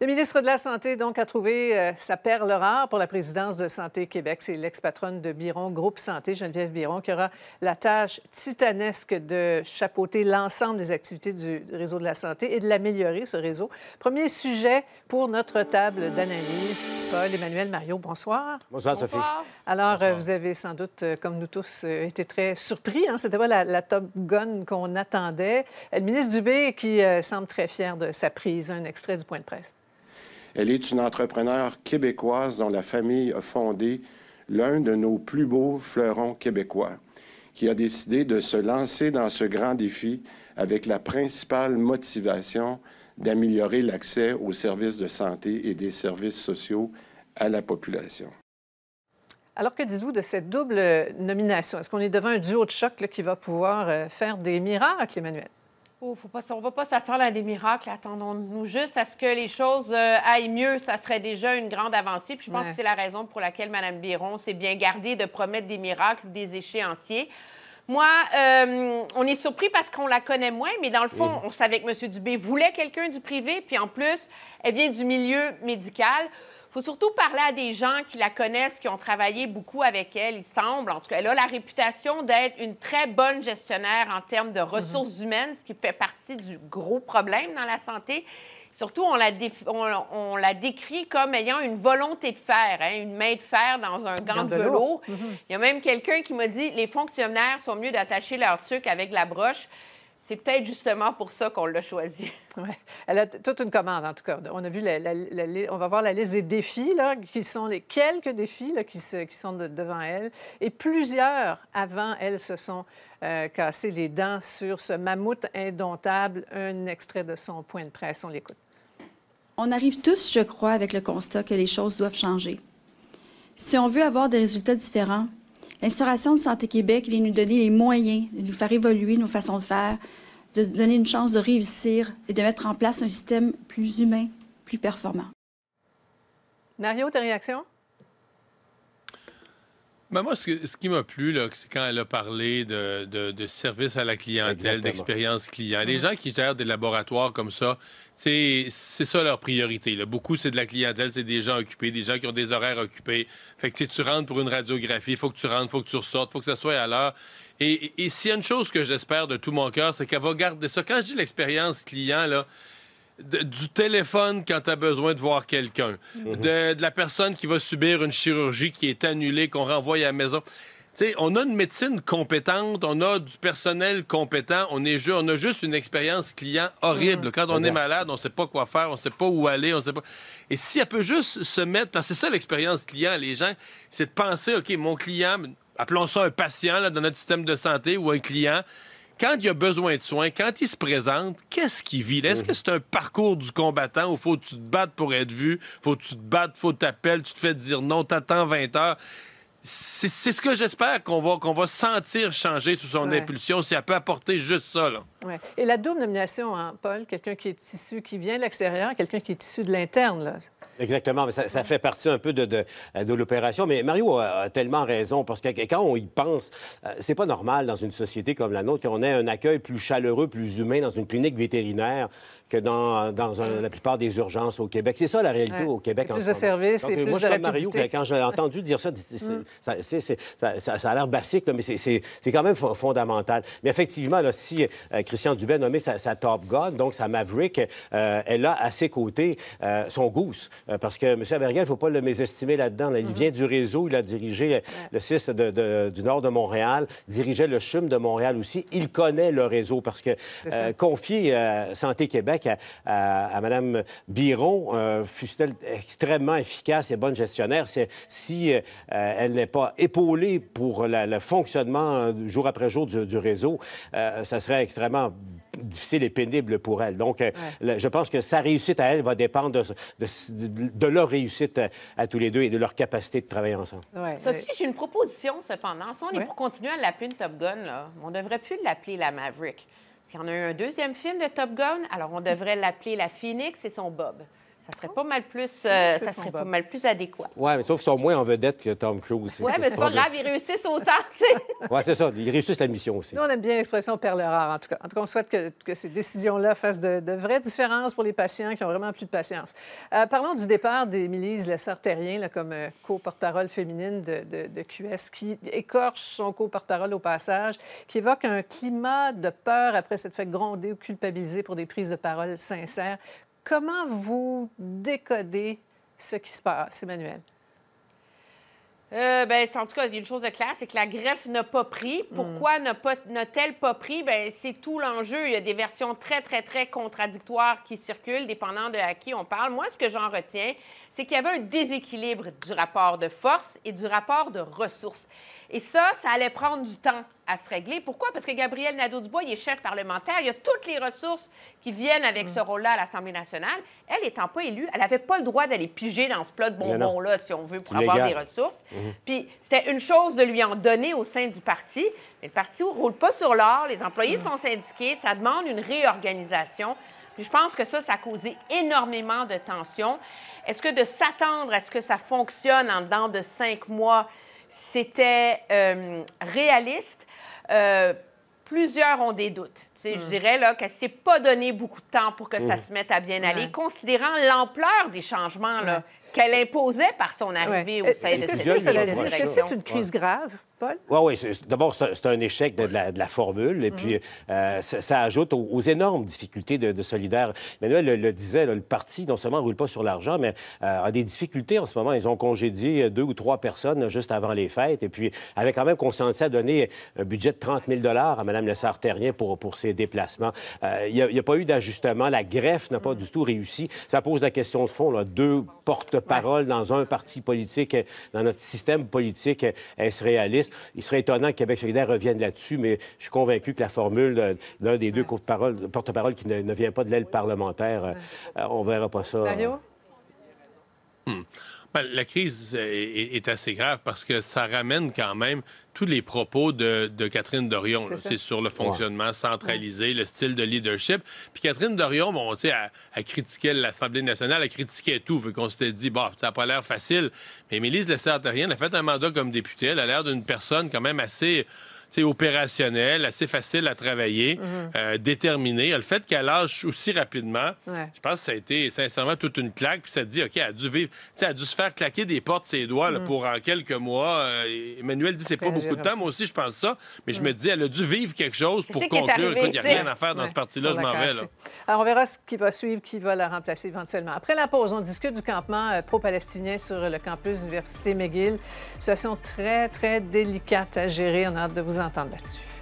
Le ministre de la Santé donc a trouvé euh, sa perle rare pour la présidence de Santé Québec. C'est l'ex-patronne de Biron Groupe Santé, Geneviève Biron, qui aura la tâche titanesque de chapeauter l'ensemble des activités du réseau de la santé et de l'améliorer, ce réseau. Premier sujet pour notre table d'analyse. Paul, Emmanuel, Mario, bonsoir. Bonsoir, Sophie. Alors, vous avez sans doute, euh, comme nous tous, euh, été très surpris. Hein. C'était pas la, Top Gun qu'on attendait. Le ministre Dubé qui semble très fier de sa prise. Un extrait du point de presse. Elle est une entrepreneure québécoise dont la famille a fondé l'un de nos plus beaux fleurons québécois, qui a décidé de se lancer dans ce grand défi avec la principale motivation d'améliorer l'accès aux services de santé et des services sociaux à la population. Alors, que dites-vous de cette double nomination? Est-ce qu'on est devant un duo de choc qui va pouvoir euh, faire des miracles, Emmanuel? Oh, on ne va pas s'attendre à des miracles. Attendons-nous juste à ce que les choses euh, aillent mieux. Ça serait déjà une grande avancée. Puis je pense que c'est la raison pour laquelle Mme Biron s'est bien gardée de promettre des miracles ou des échéanciers. Moi, euh, on est surpris parce qu'on la connaît moins, mais dans le fond, on savait que M. Dubé voulait quelqu'un du privé. Puis en plus, elle vient du milieu médical faut surtout parler à des gens qui la connaissent, qui ont travaillé beaucoup avec elle, il semble. En tout cas, elle a la réputation d'être une très bonne gestionnaire en termes de ressources mhm. humaines, ce qui fait partie du gros problème dans la santé. Surtout, on la, on, la décrit comme ayant une volonté de faire, hein, une main de fer dans un gant de velours. Mhm. Il y a même quelqu'un qui m'a dit les fonctionnaires sont mieux d'attacher leur truc avec la broche c'est peut-être justement pour ça qu'on l'a choisi. Elle a toute une commande, en tout cas. On a vu la, on va voir la liste des défis, là, qui sont les quelques défis là, qui, qui, sont devant elle. Et plusieurs avant elle se sont euh, cassées les dents sur ce mammouth indomptable. Un extrait de son point de presse, on l'écoute. On arrive tous, je crois, avec le constat que les choses doivent changer. Si on veut avoir des résultats différents, L'instauration de Santé Québec vient nous donner les moyens de nous faire évoluer nos façons de faire, de donner une chance de réussir et de mettre en place un système plus humain, plus performant. Mario, tes réactions? Mais ben, moi, ce, qui m'a plu, c'est quand elle a parlé de, de, service à la clientèle, d'expérience client. Les gens qui gèrent des laboratoires comme ça, c'est ça leur priorité. Là. Beaucoup, c'est de la clientèle, c'est des gens occupés, des gens qui ont des horaires occupés. Fait que tu rentres pour une radiographie, il faut que tu rentres, il faut que tu ressortes, il faut que ça soit à l'heure. Et, et, et s'il y a une chose que j'espère de tout mon cœur, c'est qu'elle va garder ça. Quand je dis l'expérience client, là, du téléphone quand tu as besoin de voir quelqu'un, mhm. de, la personne qui va subir une chirurgie qui est annulée, qu'on renvoie à la maison. on a une médecine compétente, on a du personnel compétent, on, est juste, on a juste une expérience client horrible. Mhm. Quand on est malade, on ne sait pas quoi faire, on ne sait pas où aller, on sait pas. Et si elle peut juste se mettre, parce que c'est ça l'expérience client, les gens, c'est de penser, OK, mon client, appelons ça un patient là, dans notre système de santé ou un client, quand il a besoin de soins, quand il se présente, qu'est-ce qu'il vit? Est-ce que mhm. c'est un parcours du combattant où faut que tu te battes pour être vu, faut que tu te battes, faut que t'appelles, tu te fais dire non, t'attends 20 heures? C'est ce que j'espère qu'on va, qu'on va sentir changer sous son impulsion, si elle peut apporter juste ça. Là. Et la double nomination, Paul, quelqu'un qui est issu, qui vient de l'extérieur, quelqu'un qui est issu de l'interne, là. Exactement, mais ça, fait partie un peu de, de, l'opération. Mais Mario a, tellement raison, parce que quand on y pense, euh, c'est pas normal dans une société comme la nôtre qu'on ait un accueil plus chaleureux, plus humain dans une clinique vétérinaire que dans, dans la plupart des urgences au Québec. C'est ça la réalité au Québec. Plus en de moment. Donc, moi, plus je comme Mario, quand j'ai entendu dire ça, mm. ça, a l'air basique, mais c'est quand même fondamental. Mais effectivement, là, si euh, Christian Dubé a nommé sa, Top Gun, donc sa Maverick. Euh, elle a à ses côtés euh, son Goose, euh, parce que M. Abergel, il ne faut pas le mésestimer là-dedans. Il mm-hmm. vient du réseau, il a dirigé le 6 du nord de Montréal, dirigeait le CHUM de Montréal aussi. Il connaît le réseau parce que confier Santé Québec à, à, Mme Biron, euh, fut-elle extrêmement efficace et bonne gestionnaire, si elle n'est pas épaulée pour le fonctionnement jour après jour du réseau, ça serait extrêmement difficile et pénible pour elle. Donc, euh, je pense que sa réussite à elle va dépendre de, leur réussite à, tous les deux et de leur capacité de travailler ensemble. Sophie, j'ai une proposition cependant. Si on est pour continuer à l'appeler une Top Gun, là, on devrait plus l'appeler la Maverick. Puis on a eu un deuxième film de Top Gun, alors on devrait l'appeler la Phoenix et son Bob. Ça serait pas mal plus, euh, ça serait pas mal plus adéquat. Oui, mais sauf qu'ils sont moins en vedette que Tom Cruise. Oui, mais c'est pas grave, ils réussissent autant, tu Oui, c'est ça, ils réussissent la mission aussi. Nous, on aime bien l'expression perle rare, en tout cas. En tout cas, on souhaite que, ces décisions-là fassent de, vraies différences pour les patients qui ont vraiment plus de patience. Euh, parlons du départ d'Émilie Lessard-Terrien, là, comme euh, co-porte-parole féminine de, QS, qui écorche son co-porte-parole au passage, qui évoque un climat de peur après s'être fait gronder ou culpabiliser pour des prises de parole sincères. Comment vous décodez ce qui se passe, Emmanuel? Euh, ben, en tout cas, il y a une chose de claire, c'est que la greffe n'a pas pris. Hmm. Pourquoi n'a-t-elle pas, pris? Ben, c'est tout l'enjeu. Il y a des versions très, très, très contradictoires qui circulent, dépendant de à qui on parle. Moi, ce que j'en retiens, c'est qu'il y avait un déséquilibre du rapport de force et du rapport de ressources. Et ça, ça allait prendre du temps à se régler. Pourquoi? Parce que Gabriel Nadeau-Dubois, il est chef parlementaire. Il y a toutes les ressources qui viennent avec ce mm. rôle-là à l'Assemblée nationale. Elle, étant pas élue, elle n'avait pas le droit d'aller piger dans ce plat de bonbons-là, si on veut, pour avoir des ressources. Mm-hmm. Puis c'était une chose de lui en donner au sein du parti, mais le parti ne roule pas sur l'or. Les employés mm. sont syndiqués. Ça demande une réorganisation. Puis je pense que ça, ça a causé énormément de tensions. Est-ce que de s'attendre à ce que ça fonctionne en dedans de cinq mois... C'était euh, réaliste. Euh, plusieurs ont des doutes. Je mm. dirais là, que s'est pas donné beaucoup de temps pour que ça mm. se mette à bien aller, considérant l'ampleur des changements. Là qu'elle imposait par son arrivée au sein Est-ce que c'est une crise grave, Paul? Oui, oui. D'abord, c'est un échec de, la, formule. Et puis, mm-hmm. euh, ça, ajoute aux, énormes difficultés de, de Solidaire. Manuel le, disait, le parti, non seulement ne roule pas sur l'argent, mais euh, a des difficultés en ce moment. Ils ont congédié euh, deux ou trois personnes juste avant les fêtes. Et puis, avait quand même consenti à donner un budget de 30 000 à Mme Lessard-Terrien pour, pour ses déplacements. Il n'y a, pas eu d'ajustement. La greffe n'a pas mm. du tout réussi. Ça pose la question de fond. Là. Deux porte parole dans un parti politique, euh, dans notre système politique, euh, est-ce réaliste? Il serait étonnant que Québec solidaire revienne là-dessus, mais je suis convaincu que la formule d'un des deux porte-parole qui ne, vient pas de l'aile parlementaire, euh, on verra pas ça. Hmm. Ben, la crise est assez grave parce que ça ramène quand même tous les propos de, Catherine Dorion. sur le fonctionnement centralisé, le style de leadership. Puis Catherine Dorion, bon, tu sais, elle, l'Assemblée nationale, a critiqué tout, vu qu'on s'était dit, bah, ça n'a pas l'air facile. Mais Mélise Lessard-Terrien a fait un mandat comme députée. Elle a l'air d'une personne quand même assez c'est opérationnel assez facile à travailler, mhm. euh, déterminé déterminée. Le fait qu'elle lâche aussi rapidement, je pense que ça a été sincèrement toute une claque. Puis ça dit, OK, elle a dû vivre, tu elle a dû se faire claquer des portes ses doigts mhm. pour en quelques mois. Euh, Emmanuel dit, c'est pas beaucoup de temps. Moi aussi, je pense ça. Mais je me dis, elle a dû vivre quelque chose pour conclure. il n'y a rien à faire dans ce parti-là, je m'en vais. Là. Alors, on verra ce qui va suivre, qui va la remplacer éventuellement. Après la pause, on discute du campement euh, pro-palestinien sur le campus de l'Université McGill. Situation très, très délicate à gérer. On a hâte de vous vous entendre là-dessus.